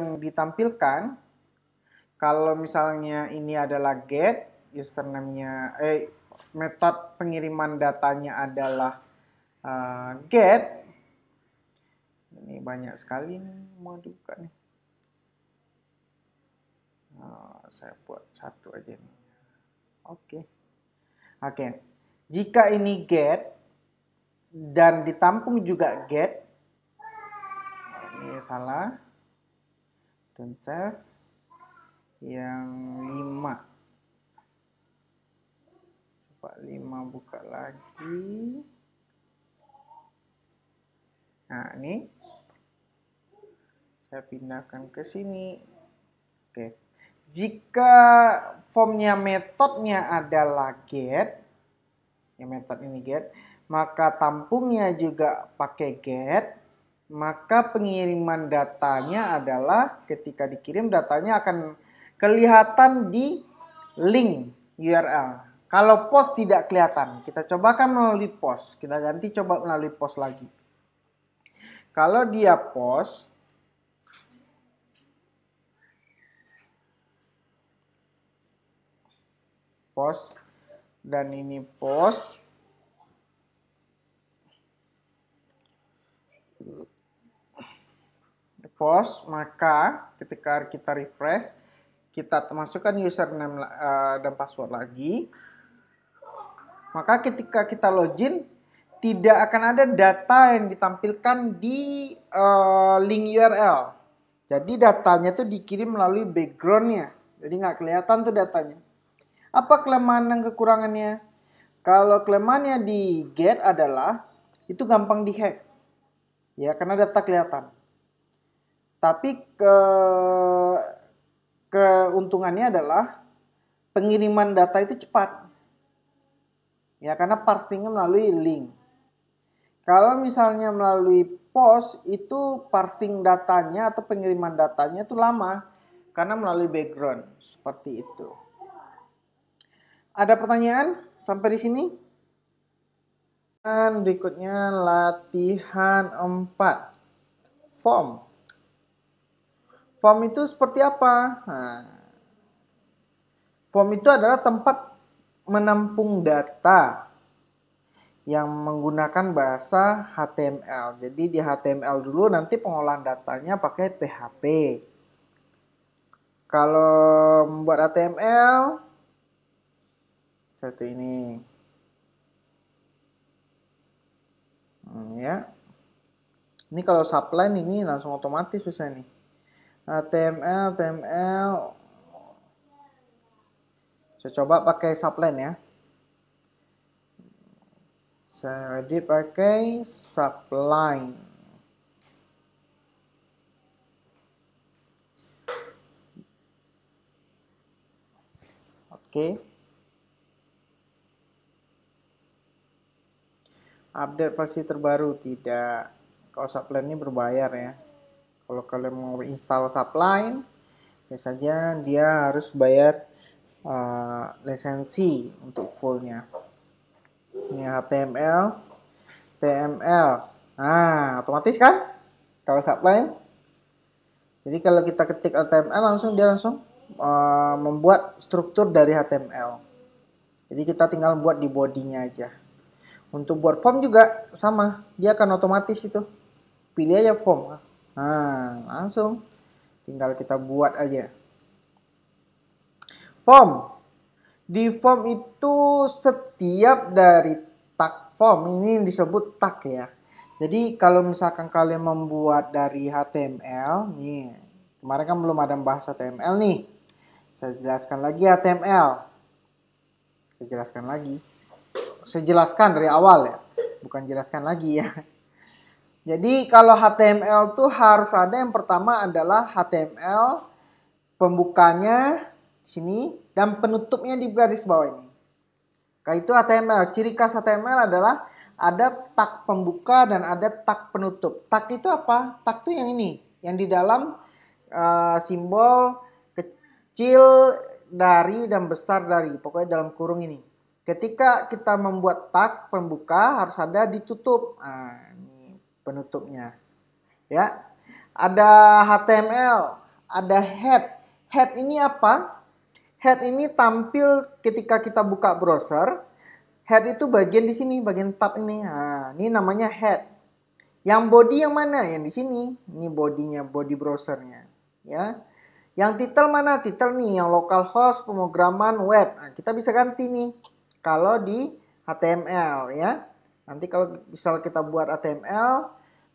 yang ditampilkan kalau misalnya ini adalah get username-nya eh metode pengiriman datanya adalah uh, eh, get ini banyak sekali nih mau dibuka nih eh, saya buat satu aja nih oke okay. oke okay. jika ini get dan ditampung juga get oh, ini salah dan save yang 5 coba 5 buka lagi nah ini saya pindahkan ke sini oke jika formnya metodenya adalah get ya metode ini get maka tampungnya juga pakai get maka pengiriman datanya adalah ketika dikirim datanya akan kelihatan di link URL. Kalau post tidak kelihatan, kita cobakan melalui post. Kita ganti coba melalui post lagi. Kalau dia post, post dan ini post false maka ketika kita refresh kita masukkan username uh, dan password lagi maka ketika kita login tidak akan ada data yang ditampilkan di uh, link URL jadi datanya itu dikirim melalui backgroundnya jadi nggak kelihatan tuh datanya apa kelemahan dan kekurangannya kalau kelemahannya di get adalah itu gampang dihack ya karena data kelihatan tapi ke keuntungannya adalah pengiriman data itu cepat. Ya, karena parsingnya melalui link. Kalau misalnya melalui pos itu parsing datanya atau pengiriman datanya itu lama karena melalui background seperti itu. Ada pertanyaan sampai di sini? Dan berikutnya latihan 4 form. Form itu seperti apa? Nah, form itu adalah tempat menampung data yang menggunakan bahasa HTML. Jadi di HTML dulu nanti pengolahan datanya pakai PHP. Kalau membuat HTML seperti ini. Hmm, ya. Ini kalau subline ini langsung otomatis bisa nih. HTML, HTML. Saya coba pakai subline ya. Saya edit pakai subline. Oke. Okay. Update versi terbaru tidak. Kalau subline ini berbayar ya. Kalau kalian mau install subline biasanya dia harus bayar uh, lisensi untuk fullnya. Ini HTML, TML. Nah, otomatis kan? Kalau subline Jadi kalau kita ketik HTML langsung dia langsung uh, membuat struktur dari HTML. Jadi kita tinggal buat di bodinya aja. Untuk buat form juga sama, dia akan otomatis itu. Pilih aja form. Nah, langsung tinggal kita buat aja. Form. Di form itu setiap dari tag form ini disebut tag ya. Jadi kalau misalkan kalian membuat dari HTML nih, kemarin kan belum ada bahasa HTML nih. Saya jelaskan lagi HTML. Saya jelaskan lagi. Saya jelaskan dari awal ya, bukan jelaskan lagi ya. Jadi kalau HTML tuh harus ada yang pertama adalah HTML pembukanya sini dan penutupnya di garis bawah ini. Kayak itu HTML. Ciri khas HTML adalah ada tag pembuka dan ada tag penutup. Tag itu apa? Tag itu yang ini, yang di dalam uh, simbol kecil dari dan besar dari, pokoknya dalam kurung ini. Ketika kita membuat tag pembuka harus ada ditutup. Nah, penutupnya. Ya. Ada HTML, ada head. Head ini apa? Head ini tampil ketika kita buka browser. Head itu bagian di sini, bagian tab ini. Nah, ini namanya head. Yang body yang mana? Yang di sini. Ini bodinya, body browsernya. Ya. Yang title mana? title nih, yang local host pemrograman web. Nah, kita bisa ganti nih. Kalau di HTML ya. Nanti kalau misal kita buat HTML,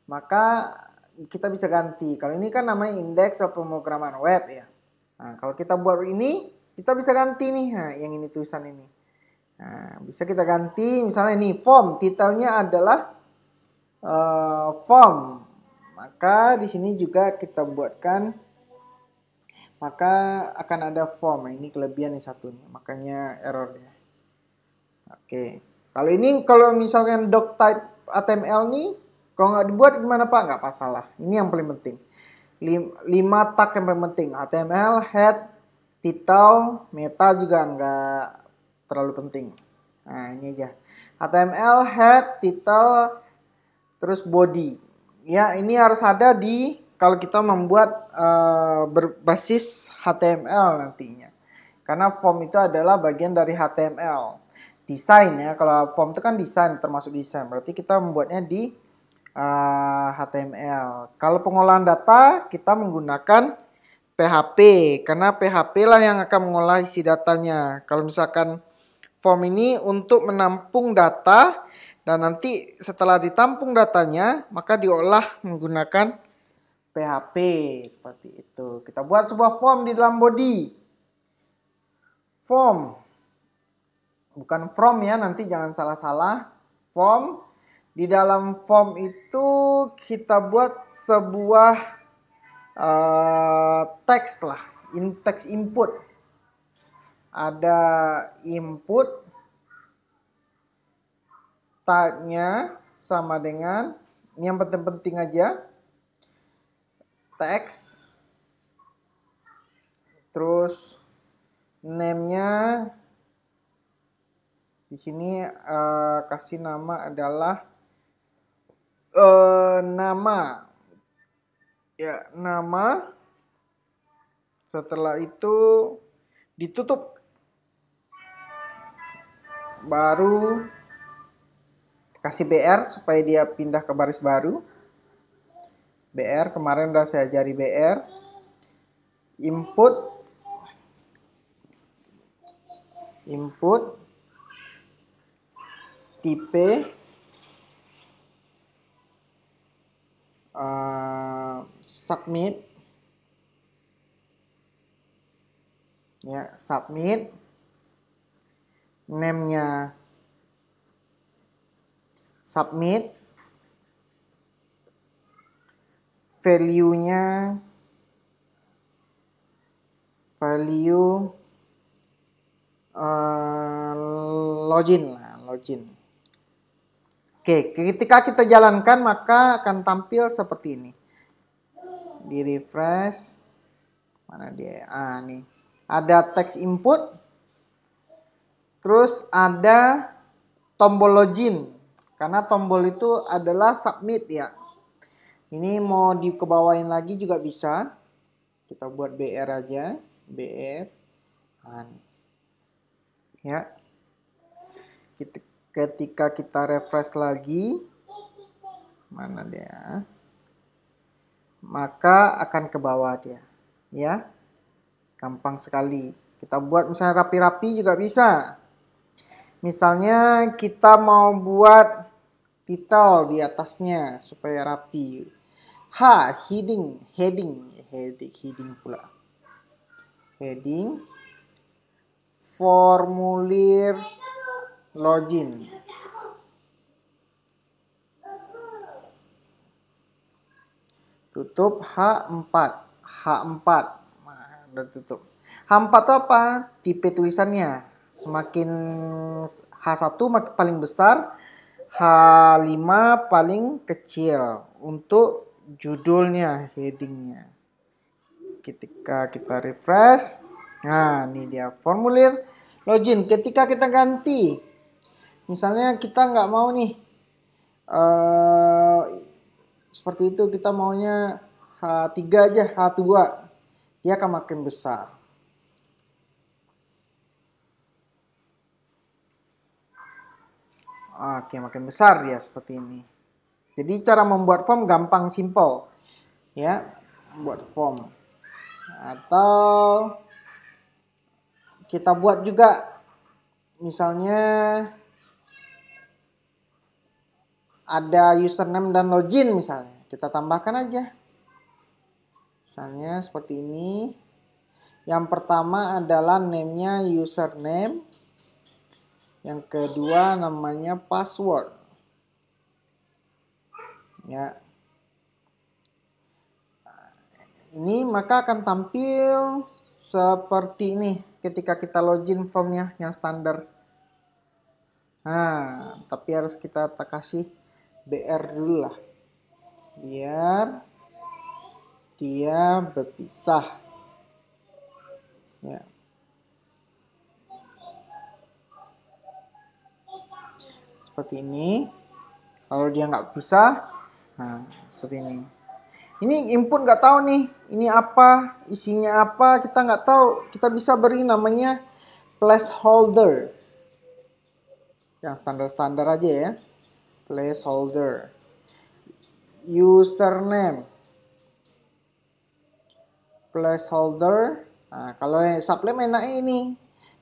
maka kita bisa ganti. Kalau ini kan namanya indeks atau pemrograman web ya. Nah, kalau kita buat ini, kita bisa ganti nih nah, yang ini tulisan ini. Nah, bisa kita ganti misalnya ini form, titelnya adalah uh, form. Maka di sini juga kita buatkan maka akan ada form. Nah, ini kelebihan yang satunya makanya errornya. Oke. Okay. Kalau ini kalau misalkan doc type HTML nih, kalau nggak dibuat gimana Pak? Nggak masalah. Ini yang paling penting. lima tag yang paling penting. HTML, head, title, meta juga nggak terlalu penting. Nah ini aja. HTML, head, title, terus body. Ya ini harus ada di kalau kita membuat uh, berbasis HTML nantinya. Karena form itu adalah bagian dari HTML desain ya. Kalau form itu kan desain termasuk desain. Berarti kita membuatnya di uh, ah, HTML. Kalau pengolahan data kita menggunakan PHP karena PHP lah yang akan mengolah isi datanya. Kalau misalkan form ini untuk menampung data dan nanti setelah ditampung datanya maka diolah menggunakan PHP seperti itu. Kita buat sebuah form di dalam body. Form bukan from ya nanti jangan salah-salah form di dalam form itu kita buat sebuah uh, teks lah in text input ada input tagnya sama dengan ini yang penting-penting aja teks terus name-nya di sini uh, kasih nama adalah uh, nama ya nama setelah itu ditutup baru kasih BR supaya dia pindah ke baris baru BR kemarin udah saya jari BR input input tipe uh, submit ya submit name-nya submit value-nya value uh, login login Oke, ketika kita jalankan maka akan tampil seperti ini. Di refresh. Mana dia? Ah, nih. Ada text input. Terus ada tombol login. Karena tombol itu adalah submit ya. Ini mau dikebawain lagi juga bisa. Kita buat BR aja. BR. Ah, ya. Kita ketika kita refresh lagi mana dia maka akan ke bawah dia ya gampang sekali kita buat misalnya rapi-rapi juga bisa misalnya kita mau buat titel di atasnya supaya rapi H heading heading heading heading pula heading formulir login. Tutup H4. H4. Nah, udah tutup. H4 itu apa? Tipe tulisannya. Semakin H1 paling besar, H5 paling kecil untuk judulnya, headingnya. Ketika kita refresh, nah ini dia formulir login. Ketika kita ganti misalnya kita nggak mau nih uh, seperti itu kita maunya H3 aja H2 dia akan makin besar ah, oke makin besar ya seperti ini jadi cara membuat form gampang simple ya buat form atau kita buat juga misalnya ada username dan login misalnya. Kita tambahkan aja. Misalnya seperti ini. Yang pertama adalah namenya username. Yang kedua namanya password. Ya. Ini maka akan tampil seperti ini ketika kita login formnya yang standar. Nah, tapi harus kita kasih BR dulu lah biar dia berpisah ya seperti ini kalau dia nggak bisa nah seperti ini ini input nggak tahu nih ini apa isinya apa kita nggak tahu kita bisa beri namanya placeholder yang standar-standar aja ya placeholder username placeholder nah, kalau yang suplemen enak ini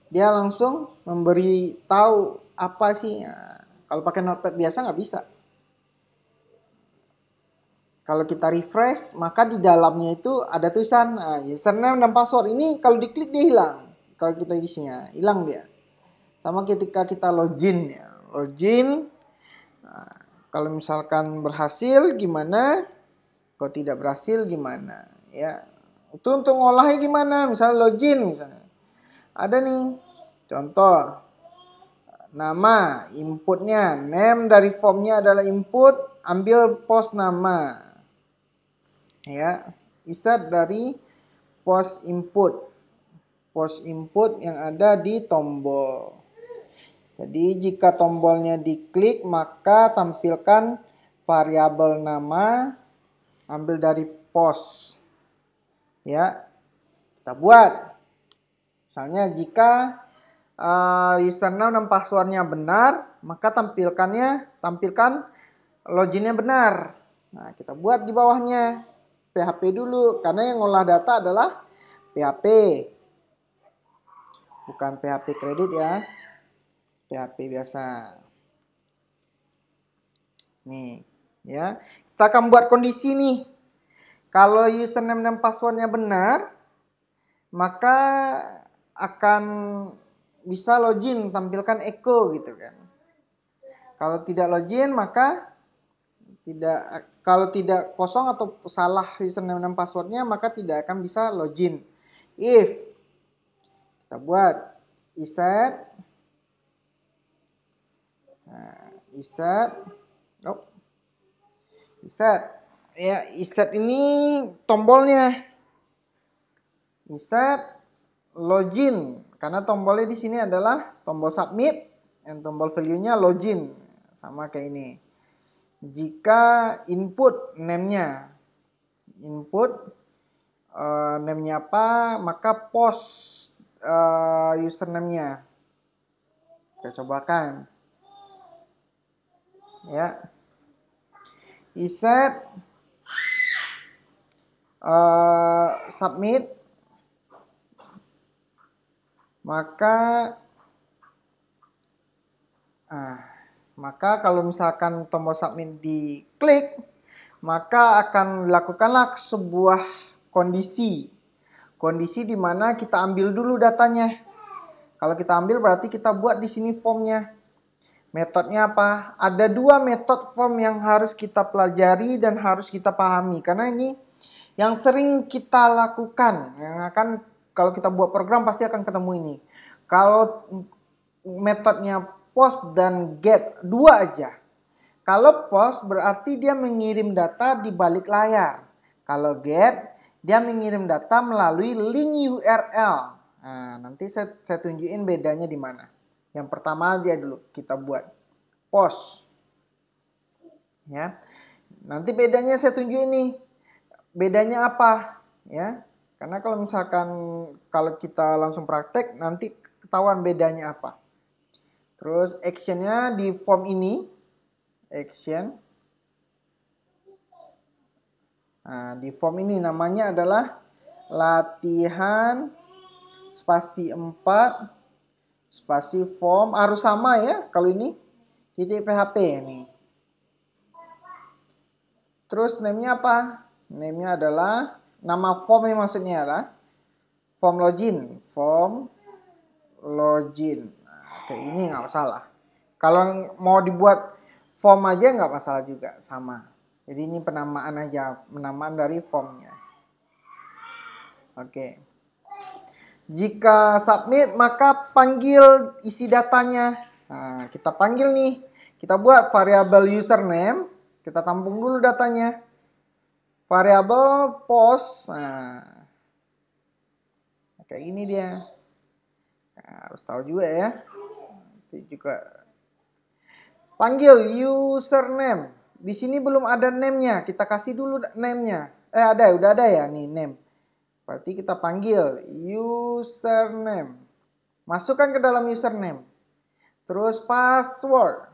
dia langsung memberi tahu apa sih nah, kalau pakai notepad biasa nggak bisa kalau kita refresh maka di dalamnya itu ada tulisan nah, username dan password ini kalau diklik dia hilang kalau kita isinya hilang dia sama ketika kita login ya login Nah, kalau misalkan berhasil gimana? Kalau tidak berhasil gimana? Ya, itu untuk ngolahnya gimana? Misalnya login misalnya. Ada nih contoh nama inputnya name dari formnya adalah input ambil pos nama ya isat dari pos input pos input yang ada di tombol jadi jika tombolnya diklik maka tampilkan variabel nama ambil dari pos. Ya. Kita buat. Misalnya jika uh, username dan passwordnya benar, maka tampilkannya tampilkan loginnya benar. Nah, kita buat di bawahnya PHP dulu karena yang ngolah data adalah PHP. Bukan PHP kredit ya. PHP biasa. Nih, ya. Kita akan buat kondisi nih. Kalau username dan passwordnya benar, maka akan bisa login, tampilkan echo gitu kan. Kalau tidak login, maka tidak kalau tidak kosong atau salah username dan passwordnya, maka tidak akan bisa login. If kita buat iset Nah, iset. Oh. Iset. Ya, iset ini tombolnya. Iset login karena tombolnya di sini adalah tombol submit dan tombol value-nya login sama kayak ini. Jika input name-nya input uh, name-nya apa, maka post uh, username-nya. Kita cobakan ya iset uh, submit maka uh, maka kalau misalkan tombol submit diklik maka akan dilakukanlah sebuah kondisi kondisi di mana kita ambil dulu datanya kalau kita ambil berarti kita buat di sini formnya Metodenya apa? Ada dua metode form yang harus kita pelajari dan harus kita pahami. Karena ini yang sering kita lakukan. Yang akan kalau kita buat program pasti akan ketemu ini. Kalau metodenya post dan get dua aja. Kalau post berarti dia mengirim data di balik layar. Kalau get dia mengirim data melalui link URL. Nah, nanti saya, saya tunjukin bedanya di mana. Yang pertama dia dulu kita buat pos. Ya. Nanti bedanya saya tunjuk ini Bedanya apa? Ya. Karena kalau misalkan kalau kita langsung praktek nanti ketahuan bedanya apa. Terus actionnya di form ini, action. Nah, di form ini namanya adalah latihan spasi 4 spasi form ah, harus sama ya kalau ini titik PHP ini. Terus namanya apa? namanya adalah nama form ini maksudnya adalah form login, form login. Nah, kayak ini nggak masalah. Kalau mau dibuat form aja nggak masalah juga sama. Jadi ini penamaan aja, penamaan dari formnya. Oke. Okay. Jika submit, maka panggil isi datanya. Nah, kita panggil nih. Kita buat variabel username. Kita tampung dulu datanya. Variabel post. Nah, kayak ini dia. Nah, harus tahu juga ya. Itu juga. Panggil username. Di sini belum ada name-nya. Kita kasih dulu name-nya. Eh, ada ya. Udah ada ya nih name. Berarti kita panggil username. Masukkan ke dalam username. Terus password.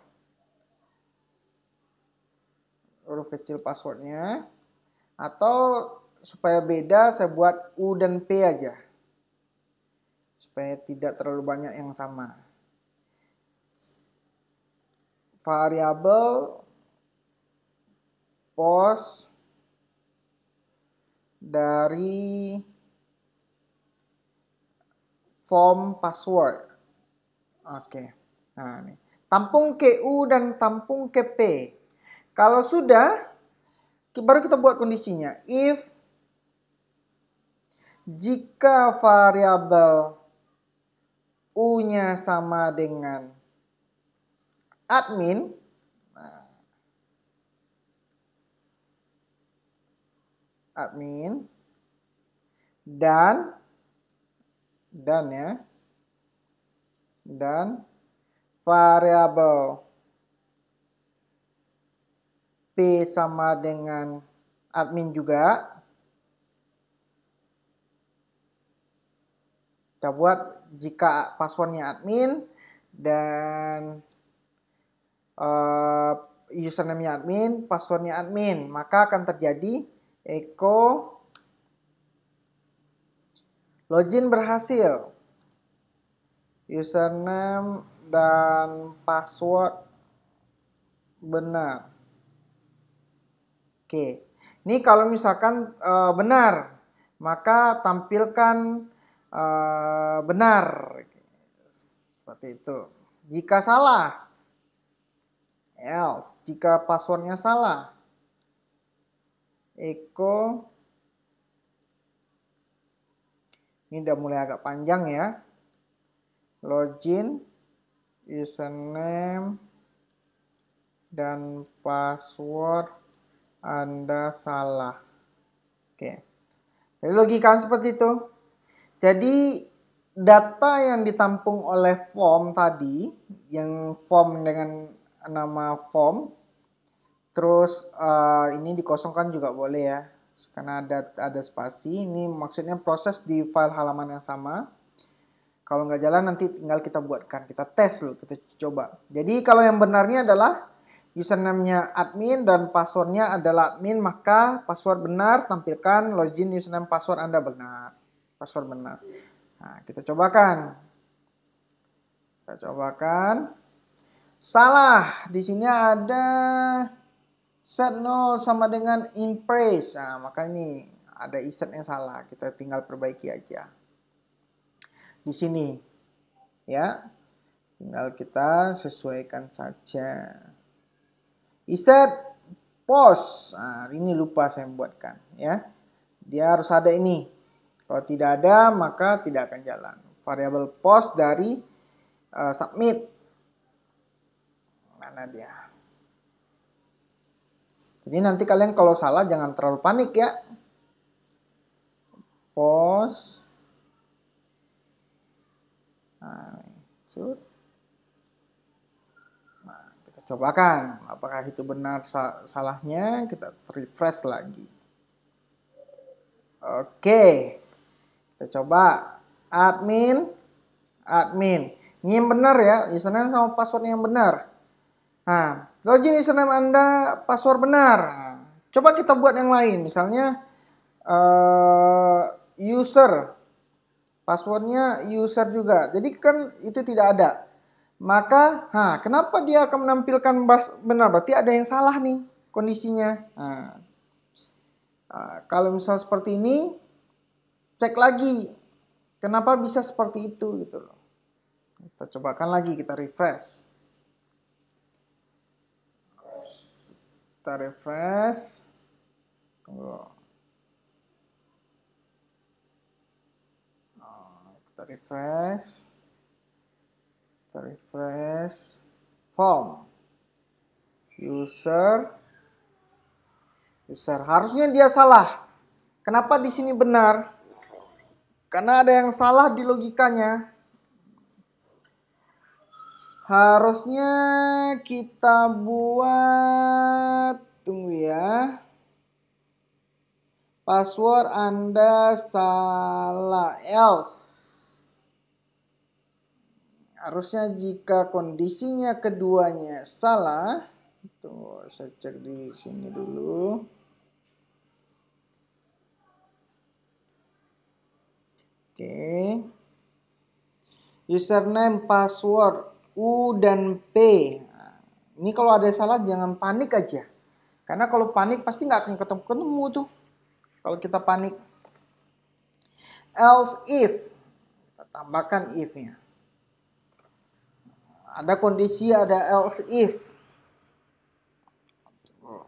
Huruf kecil passwordnya. Atau supaya beda saya buat U dan P aja. Supaya tidak terlalu banyak yang sama. Variable post dari form password. Oke. Nah, ini. Tampung KU dan tampung KP. Kalau sudah, baru kita buat kondisinya. If jika variabel U-nya sama dengan admin, admin dan dan ya dan variabel p sama dengan admin juga kita buat jika passwordnya admin dan uh, eh, username admin, passwordnya admin, maka akan terjadi Eko login berhasil username dan password benar oke ini kalau misalkan e, benar maka tampilkan e, benar seperti itu jika salah else jika passwordnya salah Eko ini udah mulai agak panjang ya login username dan password Anda salah oke jadi logika seperti itu jadi data yang ditampung oleh form tadi yang form dengan nama form Terus uh, ini dikosongkan juga boleh ya. Karena ada ada spasi, ini maksudnya proses di file halaman yang sama. Kalau nggak jalan nanti tinggal kita buatkan, kita tes loh, kita coba. Jadi kalau yang benarnya adalah username-nya admin dan passwordnya adalah admin, maka password benar, tampilkan login username password Anda benar. Password benar. Nah, kita cobakan. Kita cobakan. Salah, di sini ada set 0 sama dengan impress. Nah, maka ini ada iset yang salah. Kita tinggal perbaiki aja. Di sini. Ya. Tinggal kita sesuaikan saja. Iset post. Nah, ini lupa saya buatkan. Ya. Dia harus ada ini. Kalau tidak ada, maka tidak akan jalan. Variabel post dari uh, submit. Mana dia? Jadi nanti kalian kalau salah jangan terlalu panik ya. Pause. Nah, Nah, kita cobakan apakah itu benar salahnya. Kita refresh lagi. Oke. Kita coba admin admin. Ini yang benar ya, username sama password yang benar. Nah, Login username Anda password benar. Coba kita buat yang lain, misalnya uh, user passwordnya user juga. Jadi kan itu tidak ada. Maka, ha, kenapa dia akan menampilkan benar? Berarti ada yang salah nih kondisinya. Ha, kalau misal seperti ini, cek lagi kenapa bisa seperti itu gitu loh. Kita cobakan lagi, kita refresh. kita refresh tunggu oh, kita refresh kita refresh form user user harusnya dia salah kenapa di sini benar karena ada yang salah di logikanya Harusnya kita buat tunggu ya. Password Anda salah else. Harusnya jika kondisinya keduanya salah, tuh saya cek di sini dulu. Oke. Okay. Username password U dan P. Ini kalau ada salah jangan panik aja. Karena kalau panik pasti nggak akan ketemu-ketemu tuh. Kalau kita panik. Else if. Kita tambahkan if-nya. Ada kondisi ada else if.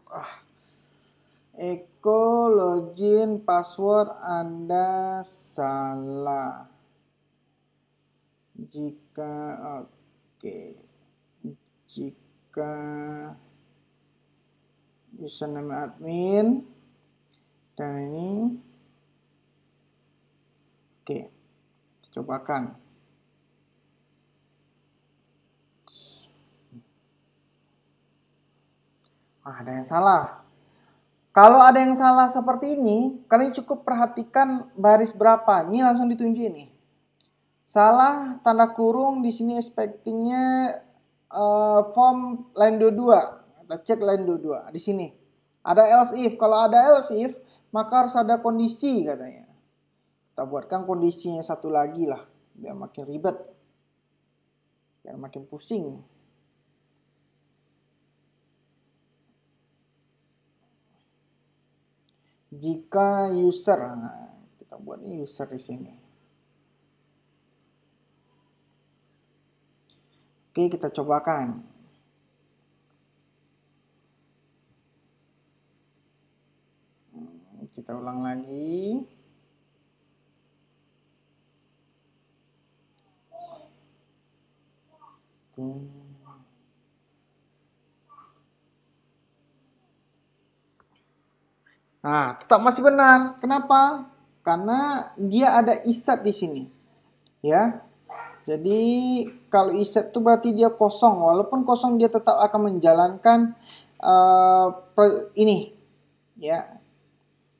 Ah. Eko login password Anda salah. Jika... Oh Oke. Jika username admin dan ini oke cobakan ah, ada yang salah kalau ada yang salah seperti ini kalian cukup perhatikan baris berapa ini langsung ditunjukin nih Salah tanda kurung di sini expectingnya uh, form line 22. Kita cek line 22 di sini. Ada else if. Kalau ada else if, maka harus ada kondisi katanya. Kita buatkan kondisinya satu lagi lah. Biar makin ribet. Biar makin pusing. Jika user, nah, kita buat ini user di sini. Oke, kita cobakan. Hmm, kita ulang lagi. Nah, tetap masih benar. Kenapa? Karena dia ada isat di sini. Ya, jadi kalau iset tuh berarti dia kosong, walaupun kosong dia tetap akan menjalankan uh, ini, ya.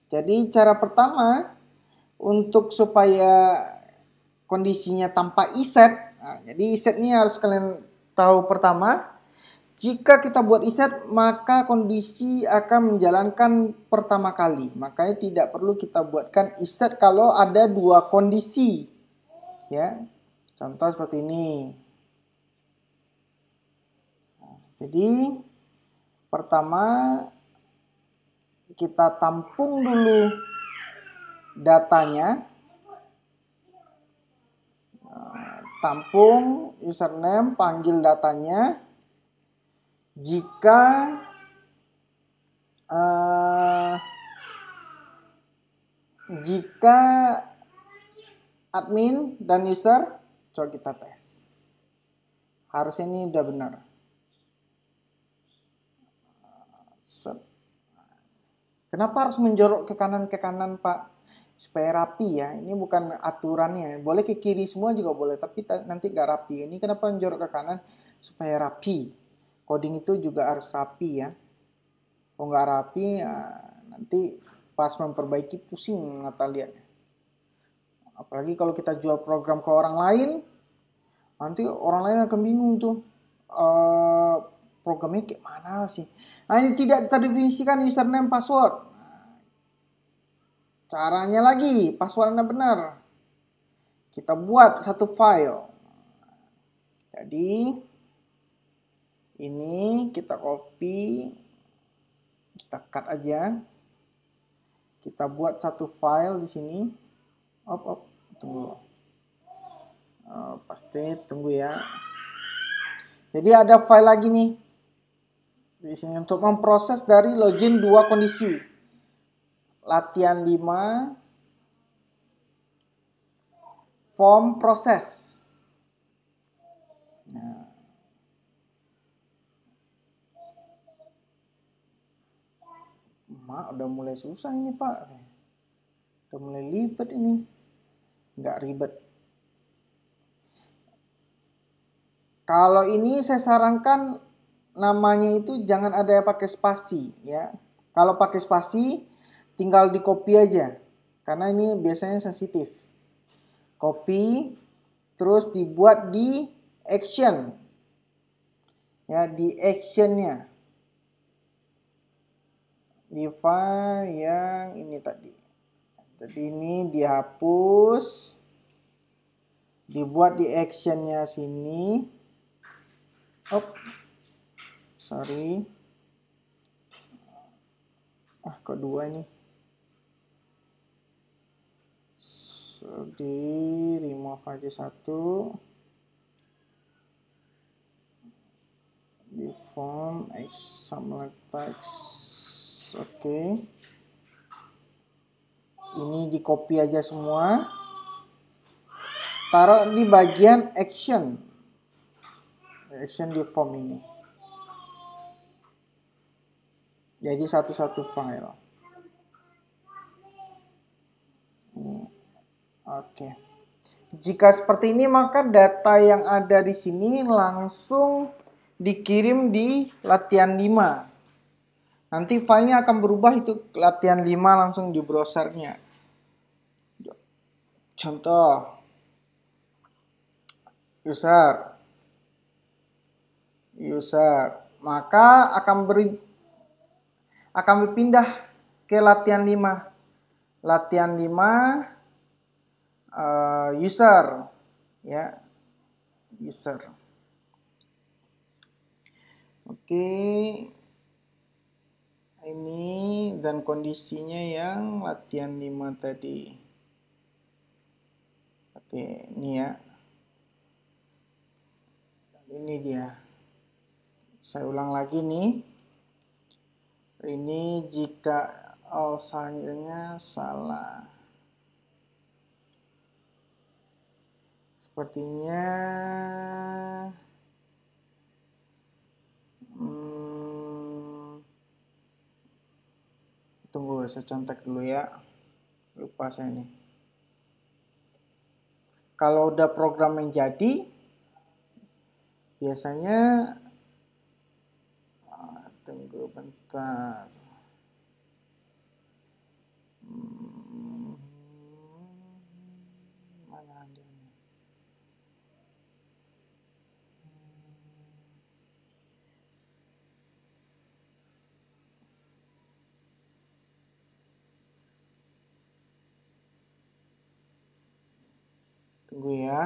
Jadi cara pertama untuk supaya kondisinya tanpa iset, nah, jadi iset ini harus kalian tahu pertama. Jika kita buat iset, maka kondisi akan menjalankan pertama kali. Makanya tidak perlu kita buatkan iset kalau ada dua kondisi. Ya, Contoh seperti ini. Nah, jadi pertama kita tampung dulu datanya. Nah, tampung username, panggil datanya. Jika uh, jika admin dan user Coba kita tes. Harusnya ini udah benar. Kenapa harus menjorok ke kanan ke kanan Pak? Supaya rapi ya. Ini bukan aturannya. Boleh ke kiri semua juga boleh, tapi nanti nggak rapi. Ini kenapa menjorok ke kanan? Supaya rapi. Coding itu juga harus rapi ya. Kalau nggak rapi, ya nanti pas memperbaiki pusing Natalia. lihat. Apalagi kalau kita jual program ke orang lain, nanti orang lain akan bingung tuh. Uh, programnya kayak mana sih? Nah ini tidak terdefinisikan username password. Nah, caranya lagi, password Anda benar. Kita buat satu file. Jadi, ini kita copy, kita cut aja. Kita buat satu file di sini op op tunggu uh, pasti tunggu ya jadi ada file lagi nih di sini untuk memproses dari login dua kondisi latihan 5 form proses nah Mak udah mulai susah ini pak. Udah mulai lipat ini nggak ribet. Kalau ini saya sarankan namanya itu jangan ada yang pakai spasi ya. Kalau pakai spasi tinggal di copy aja karena ini biasanya sensitif. Copy terus dibuat di action ya di actionnya. Diva yang ini tadi jadi ini dihapus dibuat di actionnya sini oh sorry ah kok dua ini so, di remove aja satu di form x sama text oke okay ini di copy aja semua taruh di bagian action action di form ini jadi satu-satu file oke oke jika seperti ini maka data yang ada di sini langsung dikirim di latihan 5 Nanti filenya akan berubah itu latihan 5 langsung di browsernya. Contoh. User. User. Maka akan beri akan berpindah ke latihan 5. Latihan 5 uh, eh, user ya. User. Oke. Okay ini dan kondisinya yang latihan 5 tadi. Oke, ini ya. Ini dia. Saya ulang lagi nih. Ini jika all sign-nya salah. Sepertinya hmm, tunggu saya contek dulu ya lupa saya ini kalau udah program yang jadi biasanya ah, tunggu bentar Tunggu ya.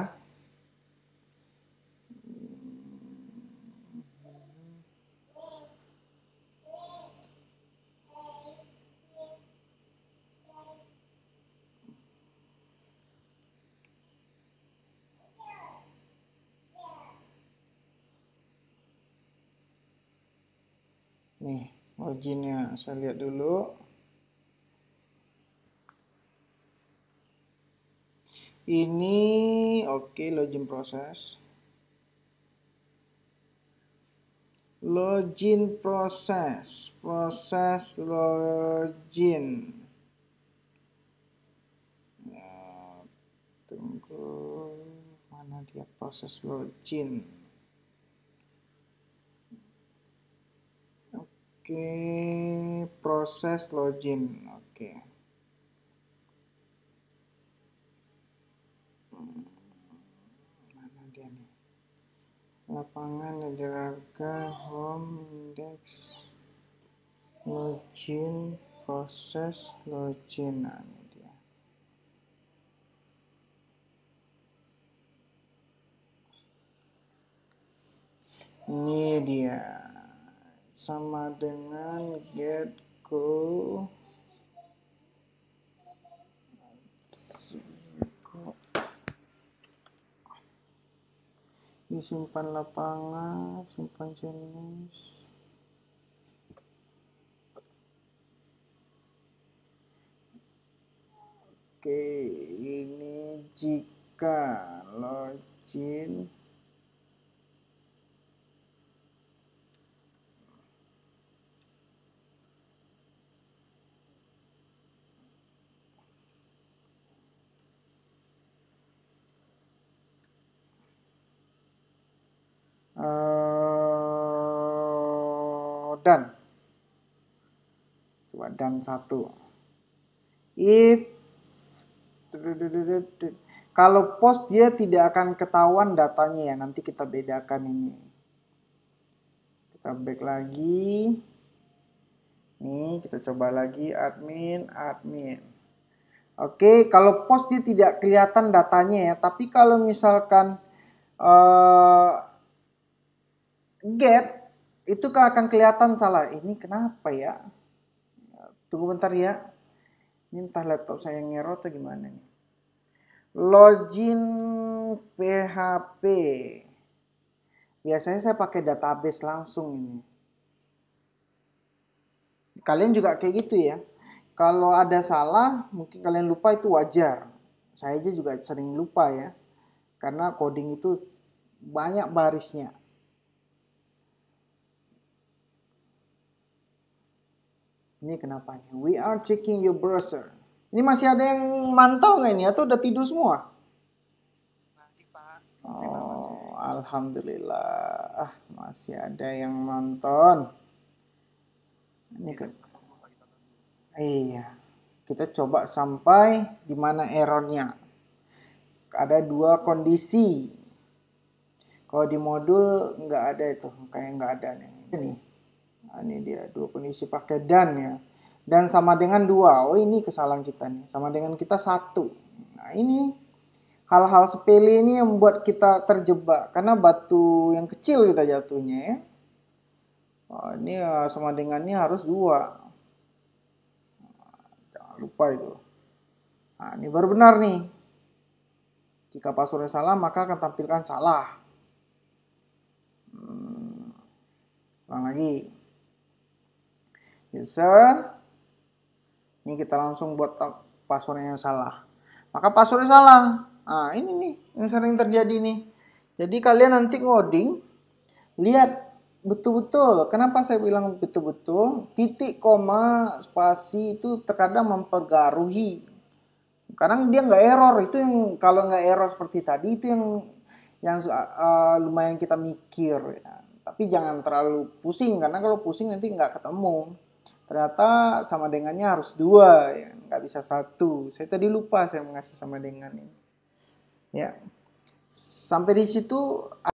Nih, originnya saya lihat dulu. ini oke okay, login proses login proses proses login ya, tunggu mana dia proses login oke okay, proses login oke okay. lapangan dermaga home index login proses login nah ini dia ini dia sama dengan get go ini simpan lapangan simpan jenis oke ini jika login dan 1. If kalau post dia tidak akan ketahuan datanya ya, nanti kita bedakan ini. Kita back lagi. Nih, kita coba lagi admin, admin. Oke, kalau post dia tidak kelihatan datanya ya, tapi kalau misalkan uh, get itu akan kelihatan salah. Ini kenapa ya? Tunggu bentar ya. Ini entah laptop saya yang ngero atau gimana nih. Login PHP. Biasanya saya pakai database langsung ini. Kalian juga kayak gitu ya. Kalau ada salah, mungkin kalian lupa itu wajar. Saya aja juga sering lupa ya. Karena coding itu banyak barisnya. Ini kenapa We are checking your browser. Ini masih ada yang mantau nggak ini? Atau udah tidur semua? Masih Pak. Oh, Alhamdulillah. Ah, masih ada yang nonton. Ini ke... Iya. Kita coba sampai di mana errornya. Ada dua kondisi. Kalau di modul nggak ada itu, kayak nggak ada nih. Ini. Ah, ini dia dua kondisi pakai dan ya. Dan sama dengan dua. Oh ini kesalahan kita nih. Sama dengan kita satu. Nah ini hal-hal sepele ini yang membuat kita terjebak. Karena batu yang kecil kita jatuhnya ya. Oh, ini ah, sama dengan ini harus dua. jangan lupa itu. Nah, ini baru benar nih. Jika passwordnya salah, maka akan tampilkan salah. Hmm, lagi user ini kita langsung buat passwordnya yang salah maka passwordnya salah nah ini nih yang sering terjadi nih jadi kalian nanti ngoding lihat betul-betul kenapa saya bilang betul-betul titik koma spasi itu terkadang mempengaruhi kadang dia nggak error itu yang kalau nggak error seperti tadi itu yang yang uh, lumayan kita mikir ya. tapi jangan terlalu pusing karena kalau pusing nanti nggak ketemu ternyata sama dengannya harus dua ya nggak bisa satu saya tadi lupa saya mengasih sama dengan ini ya sampai di situ